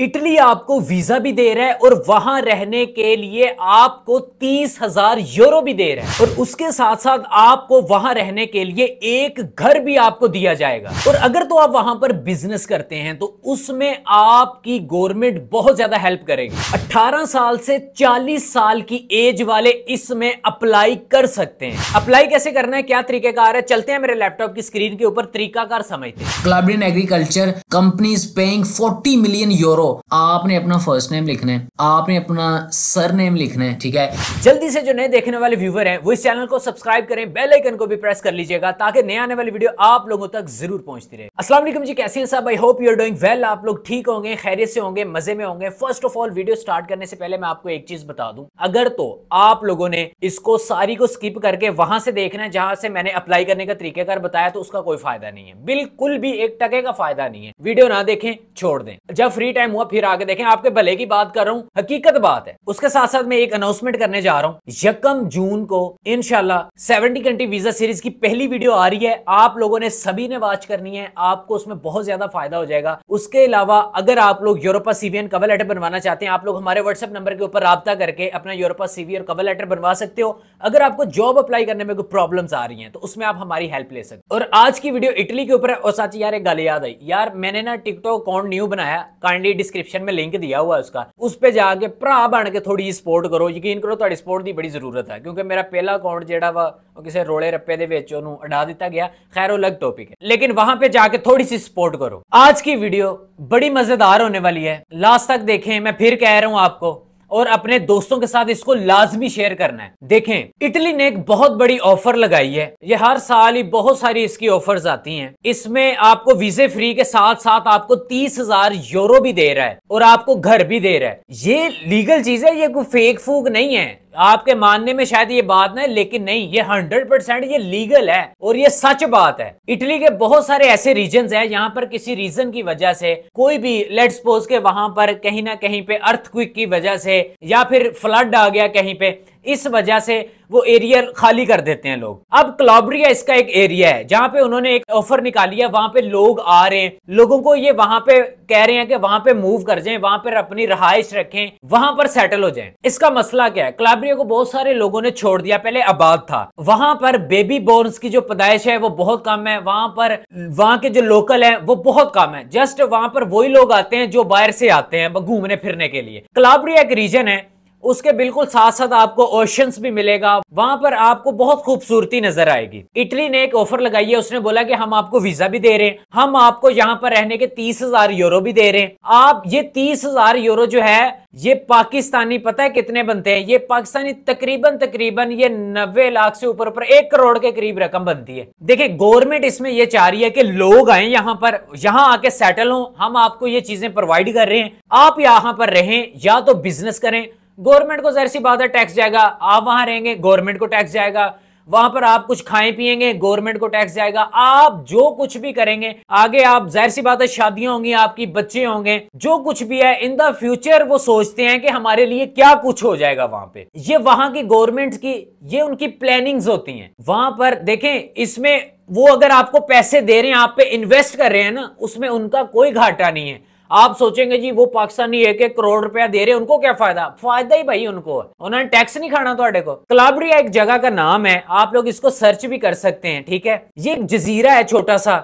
Italy आपको visa भी दे रहा है और वहां रहने के लिए आपको तीस हजार यूरो भी दे रहा है और उसके साथ साथ आपको वहां रहने के लिए एक घर भी आपको दिया जाएगा और अगर तो आप वहां पर बिजनेस करते हैं तो उसमें आपकी गवर्नमेंट बहुत ज्यादा हेल्प करेगी 18 साल से 40 साल की एज वाले इसमें अप्लाई कर सकते हैं अप्लाई कैसे करना है क्या तरीकेकार है चलते हैं मेरे लैपटॉप की स्क्रीन के ऊपर तरीकाकार समझते हैं क्लाब्रिन agriculture company paying forty million euro आपने अपना फर्स्ट नेम लिखना है आपने अपना सर नेम लिखना है ठीक है जल्दी से जो नए देखने वाले व्यूवर हैं वो इस चैनल को सब्सक्राइब करें बेल आइकन को भी प्रेस कर लीजिएगा ताकि नए आने वाली वीडियो आप लोगों तक जरूर पहुंचती रहे असला जी कैसे हैं साहब I hope you are doing well आप लोग ठीक होंगे खैरियत से होंगे मजे में होंगे first of all video start करने से पहले मैं आपको एक चीज बता दूं अगर तो आप लोगों ने इसको सारी को स्किप करके वहां से देखना है जहां से मैंने अप्लाई करने का तरीकाकार बताया तो उसका कोई फायदा नहीं है बिल्कुल भी एक टके का फायदा नहीं है वीडियो ना देखें छोड़ दें जब फ्री टाइम कहूंगा फिर आगे देखें आपके भले की बात कर रहा हूँ हकीकत बात है उसके साथ साथ मैं एक अनाउंसमेंट करने जा रहा हूँ यकम जून को इनशाला सेवेंटी कंट्री वीजा सीरीज की पहली वीडियो आ रही है आप लोगों ने सभी ने वॉच करनी है आपको उसमें बहुत ज्यादा फायदा हो जाएगा उसके अलावा अगर आप लोग यूरोपा सीवियन कवर लेटर बनवाना चाहते हैं आप लोग हमारे व्हाट्सएप नंबर के ऊपर रबता करके अपना यूरोपा सीवी और कवर लेटर बनवा सकते हो अगर आपको जॉब अप्लाई करने में कोई प्रॉब्लम आ रही है तो उसमें आप हमारी हेल्प ले सकते और आज की वीडियो इटली के ऊपर है और साथ ही यार एक गल याद आई यार मैंने ना टिकटॉक अकाउंट न्यू बनाया काइंडली डिस्क्रिप्शन में लिंक दिया हुआ है उसका उस पर जाके भरा बन के थोड़ी सपोर्ट करो यकीन करो थोड़ी सपोर्ट की बड़ी जरूरत है क्योंकि मेरा पहला अकाउंट ਜਿਹੜਾ वा ਉਹ ਕਿਸੇ ਰੋਲੇ ਰੱਪੇ ਦੇ ਵਿੱਚ ਉਹਨੂੰ ਅਡਾ ਦਿੱਤਾ ਗਿਆ ਖੈਰ ਉਹ ਅਲੱਗ ਟੌਪਿਕ जाके थोड़ी सी सपोर्ट करो आज की वीडियो बड़ी मजेदार होने वाली है लास्ट तक देखें मैं फिर कह रहा हूं आपको और अपने दोस्तों के साथ इसको लाजमी शेयर करना है देखें इटली ने एक बहुत बड़ी ऑफर लगाई है ये हर साल ही बहुत सारी इसकी ऑफर्स आती हैं इसमें आपको वीजे फ्री के साथ साथ आपको तीस हजार यूरो भी दे रहा है और आपको घर भी दे रहा है ये लीगल चीज है ये कोई फेक फूक नहीं है आपके मानने में शायद ये बात ना लेकिन नहीं ये हंड्रेड परसेंट ये लीगल है और ये सच बात है इटली के बहुत सारे ऐसे रीजन है यहाँ पर किसी रीजन की वजह से कोई भी लेट सपोज के वहां पर कहीं ना कहीं पे अर्थ की वजह से या फिर फ्लड आ गया कहीं पे इस वजह से वो एरिया खाली कर देते हैं लोग अब क्लाब्रिया इसका एक एरिया है जहां पे उन्होंने एक ऑफर निकाली है वहां पे लोग आ रहे हैं लोगों को ये वहां पे कह रहे हैं कि वहां पे मूव कर जाएं वहां पर अपनी रहाइश रखें वहां पर सेटल हो जाएं इसका मसला क्या है क्लाब्रिया को बहुत सारे लोगों ने छोड़ दिया पहले आबाद था वहां पर बेबी बोर्न की जो पैदाइश है वो बहुत कम है वहां पर वहां के जो लोकल है वो बहुत कम है जस्ट वहां पर वही लोग आते हैं जो बाहर से आते हैं घूमने फिरने के लिए क्लाब्रिया एक रीजन है उसके बिल्कुल साथ साथ आपको ओशंस भी मिलेगा वहां पर आपको बहुत खूबसूरती नजर आएगी इटली ने एक ऑफर लगाई है उसने बोला कि हम आपको वीजा भी दे रहे हैं हम आपको यहाँ पर रहने के तीस हजार यूरो भी दे रहे हैं आप ये तीस हजार यूरो जो है ये पाकिस्तानी पता है कितने बनते हैं ये पाकिस्तानी तकरीबन तकरीबन ये नब्बे लाख से ऊपर ऊपर एक करोड़ के करीब रकम बनती है देखिए गवर्नमेंट इसमें यह चाह रही है कि लोग आए यहाँ पर यहाँ आके सेटल हो हम आपको ये चीजें प्रोवाइड कर रहे हैं आप यहाँ पर रहें या तो बिजनेस करें गवर्नमेंट को जहर सी बात है टैक्स जाएगा आप वहां रहेंगे गवर्नमेंट को टैक्स जाएगा वहां पर आप कुछ खाएं पिएंगे गवर्नमेंट को टैक्स जाएगा आप जो कुछ भी करेंगे आगे आप जाहिर सी बात है शादियां होंगी आपकी बच्चे होंगे जो कुछ भी है इन द फ्यूचर वो सोचते हैं कि हमारे लिए क्या कुछ हो जाएगा वहां पे ये वहां की गवर्नमेंट की ये उनकी प्लानिंग्स होती हैं वहां पर देखें इसमें वो अगर आपको पैसे दे रहे हैं आप पे इन्वेस्ट कर रहे हैं ना उसमें उनका कोई घाटा नहीं है आप सोचेंगे जी वो पाकिस्तानी एक एक करोड़ रुपया दे रहे उनको क्या फायदा फायदा ही भाई उनको उन्होंने टैक्स नहीं खाना थोड़े को कलाबरिया एक जगह का नाम है आप लोग इसको सर्च भी कर सकते हैं ठीक है ये एक जजीरा है छोटा सा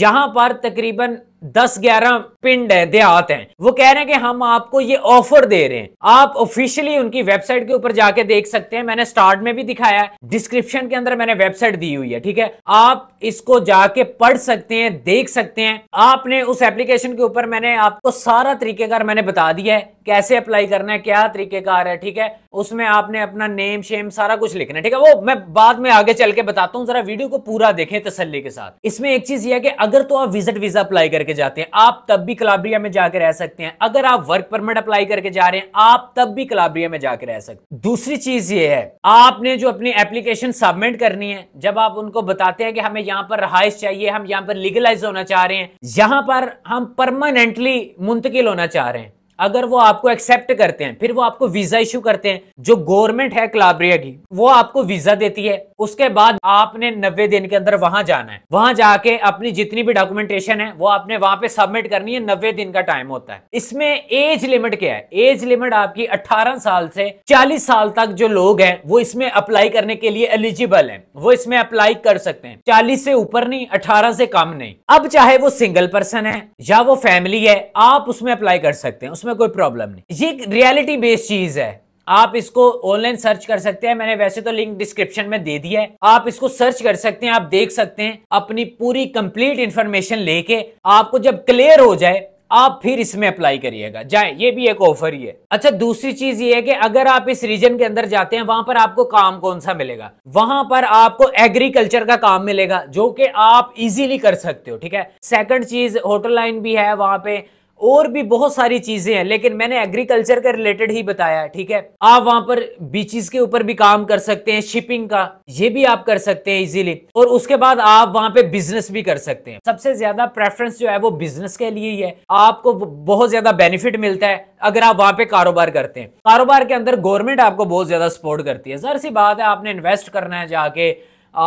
यहां पर तकरीबन दस ग्यारह पिंड है देहात हैं वो कह रहे हैं कि हम आपको ये ऑफर दे रहे हैं आप ऑफिशियली उनकी वेबसाइट के ऊपर जाके देख सकते हैं मैंने स्टार्ट में भी दिखाया है डिस्क्रिप्शन के अंदर मैंने वेबसाइट दी हुई है ठीक है आप इसको जाके पढ़ सकते हैं देख सकते हैं आपने उस एप्लीकेशन के ऊपर मैंने आपको सारा तरीकेकार मैंने बता दिया है कैसे अप्लाई करना है क्या तरीकेकार है ठीक है उसमें आपने अपना नेम शेम सारा कुछ लिखना है ठीक है वो मैं बाद में आगे चल के बताता हूँ जरा वीडियो को पूरा देखें तसली के साथ इसमें एक चीज यह है कि अगर तो आप विजिट वीजा अप्लाई करके करके जाते हैं आप तब भी कलाब्रिया में जाकर रह सकते हैं अगर आप वर्क परमिट अप्लाई करके जा रहे हैं आप तब भी कलाब्रिया में जाकर रह सकते हैं दूसरी चीज ये है आपने जो अपनी एप्लीकेशन सबमिट करनी है जब आप उनको बताते हैं कि हमें यहाँ पर रहाइश चाहिए हम यहाँ पर लीगलाइज होना चाह रहे हैं यहाँ पर हम परमानेंटली मुंतकिल होना चाह रहे हैं अगर वो आपको एक्सेप्ट करते हैं फिर वो आपको वीजा इशू करते हैं जो गवर्नमेंट है कलाब्रिया की वो आपको वीजा देती है उसके बाद आपने नब्बे दिन के अंदर वहां जाना है वहां जाके अपनी जितनी भी डॉक्यूमेंटेशन है वो आपने वहां पे सबमिट करनी है नब्बे दिन का टाइम होता है इसमें एज लिमिट क्या है एज लिमिट आपकी 18 साल से 40 साल तक जो लोग हैं वो इसमें अप्लाई करने के लिए एलिजिबल है वो इसमें अप्लाई कर सकते हैं चालीस से ऊपर नहीं अठारह से कम नहीं अब चाहे वो सिंगल पर्सन है या वो फैमिली है आप उसमें अप्लाई कर सकते हैं उसमें कोई प्रॉब्लम नहीं ये रियलिटी बेस्ड चीज है आप इसको ऑनलाइन सर्च कर सकते हैं मैंने वैसे तो लिंक डिस्क्रिप्शन में दे दिया है आप इसको सर्च कर सकते हैं आप देख सकते हैं अपनी पूरी कंप्लीट इंफॉर्मेशन लेके आपको जब क्लियर हो जाए आप फिर इसमें अप्लाई करिएगा जाए ये भी एक ऑफर ही है अच्छा दूसरी चीज ये है कि अगर आप इस रीजन के अंदर जाते हैं वहां पर आपको काम कौन सा मिलेगा वहां पर आपको एग्रीकल्चर का काम मिलेगा जो कि आप इजीली कर सकते हो ठीक है सेकंड चीज होटल लाइन भी है वहां पे और भी बहुत सारी चीजें हैं लेकिन मैंने एग्रीकल्चर के रिलेटेड ही बताया है ठीक है आप वहां पर बीचेस के ऊपर भी काम कर सकते हैं शिपिंग का ये भी आप कर सकते हैं इजीली और उसके बाद आप वहां पे बिजनेस भी कर सकते हैं सबसे ज्यादा प्रेफरेंस जो है वो बिजनेस के लिए ही है आपको बहुत ज्यादा बेनिफिट मिलता है अगर आप वहां पे कारोबार करते हैं कारोबार के अंदर गवर्नमेंट आपको बहुत ज्यादा सपोर्ट करती है जहर सी बात है आपने इन्वेस्ट करना है जाके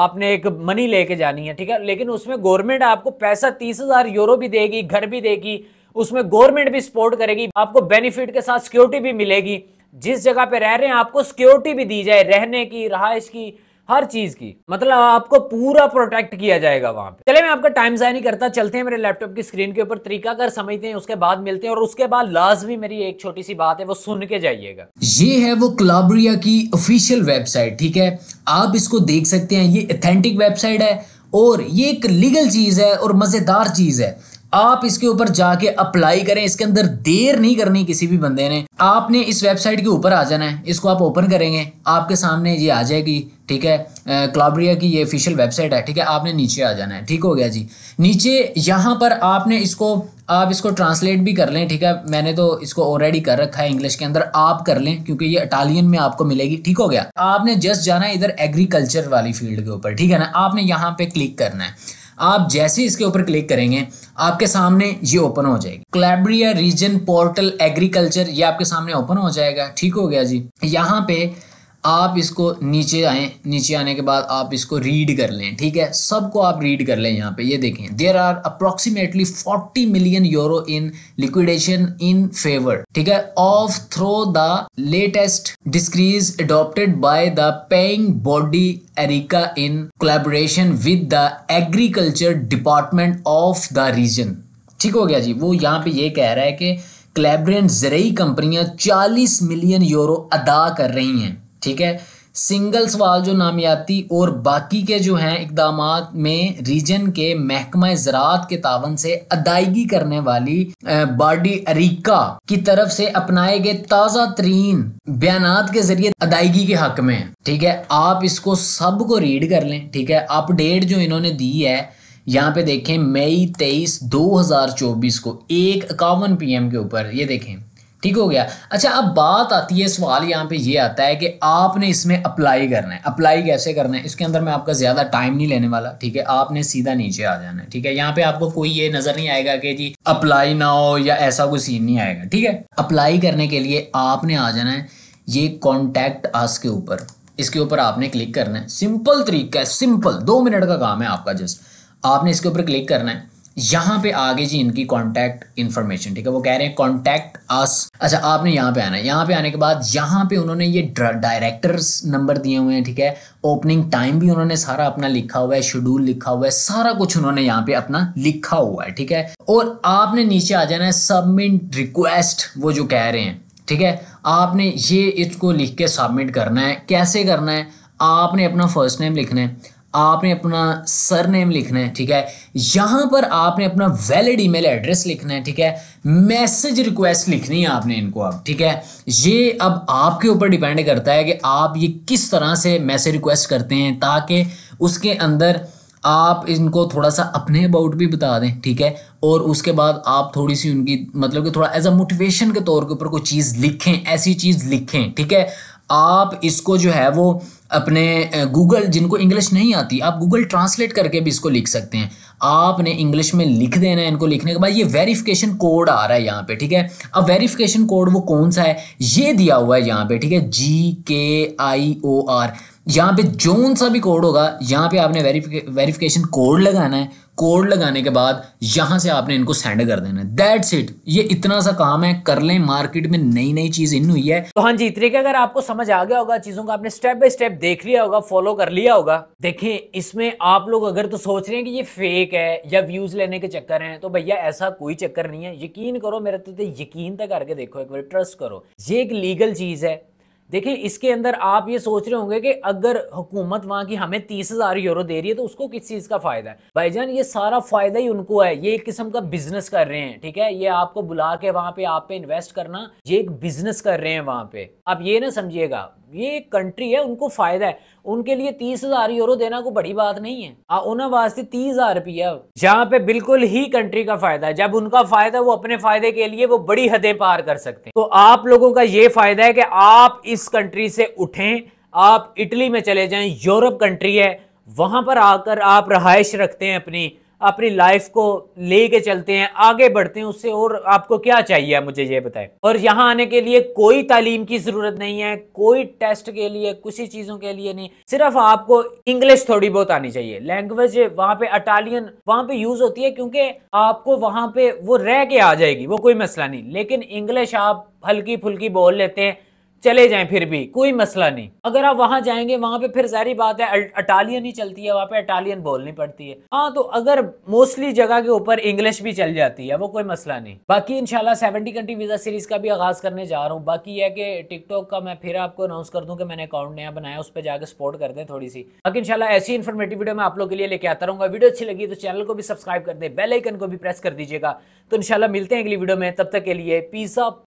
आपने एक मनी लेके जानी है ठीक है लेकिन उसमें गवर्नमेंट आपको पैसा तीस हजार यूरो भी देगी घर भी देगी उसमें गवर्नमेंट भी सपोर्ट करेगी आपको बेनिफिट के साथ सिक्योरिटी भी मिलेगी जिस जगह पे रह रहे हैं आपको सिक्योरिटी भी दी जाए रहने की रहाइश की हर चीज की मतलब आपको पूरा प्रोटेक्ट किया जाएगा वहां पे चले मैं आपका टाइम जाय नहीं करता चलते हैं मेरे लैपटॉप की स्क्रीन के ऊपर तरीका कर समझते हैं उसके बाद मिलते हैं और उसके बाद लाजमी मेरी एक छोटी सी बात है वो सुन के जाइएगा ये है वो क्लाब्रिया की ऑफिशियल वेबसाइट ठीक है आप इसको देख सकते हैं ये अथेंटिक वेबसाइट है और ये एक लीगल चीज है और मजेदार चीज है आप इसके ऊपर जाके अप्लाई करें इसके अंदर देर नहीं करनी किसी भी बंदे ने आपने इस वेबसाइट के ऊपर आ जाना है इसको आप ओपन करेंगे आपके सामने ये आ जाएगी ठीक है क्लाब्रिया की ये ऑफिशियल वेबसाइट है ठीक है आपने नीचे आ जाना है ठीक हो गया जी नीचे यहाँ पर आपने इसको आप इसको ट्रांसलेट भी कर लें ठीक है मैंने तो इसको ऑलरेडी कर रखा है इंग्लिश के अंदर आप कर लें क्योंकि ये इटालियन में आपको मिलेगी ठीक हो गया आपने जस्ट जाना है इधर एग्रीकल्चर वाली फील्ड के ऊपर ठीक है ना आपने यहाँ पे क्लिक करना है आप जैसे इसके ऊपर क्लिक करेंगे आपके सामने ये ओपन हो जाएगी क्लैब्रिया रीजन पोर्टल एग्रीकल्चर ये आपके सामने ओपन हो जाएगा ठीक हो गया जी यहाँ पे आप इसको नीचे आए नीचे आने के बाद आप इसको रीड कर लें ठीक है सबको आप रीड कर लें यहाँ पे ये देखें there are approximately 40 million euro in liquidation in favour ठीक है of through the latest decrees adopted by the paying body एरिका in collaboration with the agriculture department of the region ठीक हो गया जी वो यहाँ पे ये कह रहा है कि क्लेबरेंट जरिए कंपनियां 40 मिलियन यूरो अदा कर रही हैं ठीक है सिंगल सवाल जो नामियाती और बाकी के जो हैं इकदाम में रीजन के महकमा ज़रात के तावन से अदायगी करने वाली बाडी अरिका की तरफ से अपनाए गए ताज़ा तरीन बयान के जरिए अदायगी के हक में है ठीक है आप इसको सब को रीड कर लें ठीक है अपडेट जो इन्होंने दी है यहाँ पे देखें मई तेईस दो हज़ार चौबीस को एक इक्यावन पी एम के ऊपर ये देखें ठीक हो गया अच्छा अब बात आती है सवाल यहाँ पे ये आता है कि आपने इसमें अप्लाई करना है अप्लाई कैसे करना है इसके अंदर मैं आपका ज़्यादा टाइम नहीं लेने वाला ठीक है आपने सीधा नीचे आ जाना है ठीक है यहाँ पे आपको कोई ये नज़र नहीं आएगा कि जी अप्लाई ना हो या ऐसा कोई सीन नहीं आएगा ठीक है अप्लाई करने के लिए आपने आ जाना है ये कॉन्टैक्ट आस के ऊपर इसके ऊपर आपने क्लिक करना है सिंपल तरीका है सिंपल दो मिनट का काम है आपका जस्ट आपने इसके ऊपर क्लिक करना है यहाँ पे आगे जी इनकी कॉन्टैक्ट इन्फॉर्मेशन ठीक है वो कह रहे हैं कॉन्टैक्ट आस अच्छा आपने यहाँ पे आना है यहाँ पे आने के बाद यहाँ पे उन्होंने ये डायरेक्टर्स नंबर दिए हुए हैं ठीक है ओपनिंग टाइम भी उन्होंने सारा अपना लिखा हुआ है शेड्यूल लिखा हुआ है सारा कुछ उन्होंने यहाँ पे अपना लिखा हुआ है ठीक है और आपने नीचे आ जाना है सबमिट रिक्वेस्ट वो जो कह रहे हैं ठीक है आपने ये इसको लिख के सबमिट करना है कैसे करना है आपने अपना फर्स्ट नेम लिखना है आपने अपना सर नेम लिखना है ठीक है यहाँ पर आपने अपना वैलिड ईमेल एड्रेस लिखना है ठीक है मैसेज रिक्वेस्ट लिखनी है आपने इनको अब ठीक है ये अब आपके ऊपर डिपेंड करता है कि आप ये किस तरह से मैसेज रिक्वेस्ट करते हैं ताकि उसके अंदर आप इनको थोड़ा सा अपने अबाउट भी बता दें ठीक है और उसके बाद आप थोड़ी सी उनकी मतलब कि थोड़ा एज अ मोटिवेशन के तौर के ऊपर कोई चीज़ लिखें ऐसी चीज़ लिखें ठीक है आप इसको जो है वो अपने गूगल जिनको इंग्लिश नहीं आती आप गूगल ट्रांसलेट करके भी इसको लिख सकते हैं आपने इंग्लिश में लिख देना है इनको लिखने के बाद ये वेरिफिकेशन कोड आ रहा है यहाँ पे ठीक है अब वेरिफिकेशन कोड वो कौन सा है ये दिया हुआ है यहाँ पे ठीक है जी के आई ओ आर यहाँ पे जोन सा भी कोड होगा यहाँ पे आपने वेरिफिकेशन कोड लगाना है कोड लगाने के बाद यहां से आपने इनको सेंड कर देना दैट्स इट ये इतना सा काम है कर लें मार्केट में नई नई चीज़ इन हुई है तो हाँ जी इतने के अगर आपको समझ आ गया होगा चीज़ों का आपने स्टेप बाय स्टेप देख लिया होगा फॉलो कर लिया होगा देखें इसमें आप लोग अगर तो सोच रहे हैं कि ये फेक है या व्यूज़ लेने के चक्कर है तो भैया ऐसा कोई चक्कर नहीं है यकीन करो मेरा तो यकीन तक करके देखो एक बार ट्रस्ट करो ये एक लीगल चीज़ है देखिए इसके अंदर आप ये सोच रहे होंगे कि अगर हुकूमत वहां की हमें तीस हज़ार यूरो दे रही है तो उसको किस चीज़ का फ़ायदा है भाईजान ये सारा फ़ायदा ही उनको है ये एक किस्म का बिजनेस कर रहे हैं ठीक है ये आपको बुला के वहाँ पे आप पे इन्वेस्ट करना ये एक बिजनेस कर रहे हैं वहां पे आप ये ना समझिएगा ये कंट्री है उनको फायदा है उनके लिए तीस हजार यूरो देना कोई बड़ी बात नहीं है उन्हें वास्ते तीस हजार रुपया जहाँ पे बिल्कुल ही कंट्री का फायदा है जब उनका फायदा वो अपने फायदे के लिए वो बड़ी हदें पार कर सकते हैं तो आप लोगों का ये फायदा है कि आप इस कंट्री से उठें आप इटली में चले जाएं यूरोप कंट्री है वहां पर आकर आप रहायश रखते हैं अपनी अपनी लाइफ को ले के चलते हैं आगे बढ़ते हैं उससे और आपको क्या चाहिए मुझे ये बताएं और यहाँ आने के लिए कोई तालीम की ज़रूरत नहीं है कोई टेस्ट के लिए किसी चीज़ों के लिए नहीं सिर्फ आपको इंग्लिश थोड़ी बहुत आनी चाहिए लैंग्वेज वहां पे अटालियन वहां पे यूज़ होती है क्योंकि आपको वहां पे वो रह के आ जाएगी वो कोई मसला नहीं लेकिन इंग्लिश आप हल्की फुल्की बोल लेते हैं चले जाएं फिर भी कोई मसला नहीं अगर आप वहां जाएंगे वहां पे फिर सारी बात है अटालियन ही चलती है वहां पे अटालियन बोलनी पड़ती है हाँ तो अगर मोस्टली जगह के ऊपर इंग्लिश भी चल जाती है वो कोई मसला नहीं बाकी इनशाला सेवेंटी कंट्री वीजा सीरीज का भी आगाज करने जा रहा हूँ बाकी यह कि टिकटॉक का मैं फिर आपको अनाउंस कर दूँ कि मैंने अकाउंट नया बनाया उस पर जाकर सपोर्ट कर दें थोड़ी सी बाकी इनशाला ऐसी इन्फॉर्मेटिव वीडियो मैं आप लोग के लिए लेके आता रहूँगा वीडियो अच्छी लगी तो चैनल को भी सब्सक्राइब कर दे बेलाइकन को भी प्रेस कर दीजिएगा तो इनशाला मिलते हैं अगली वीडियो में तब तक के लिए पीस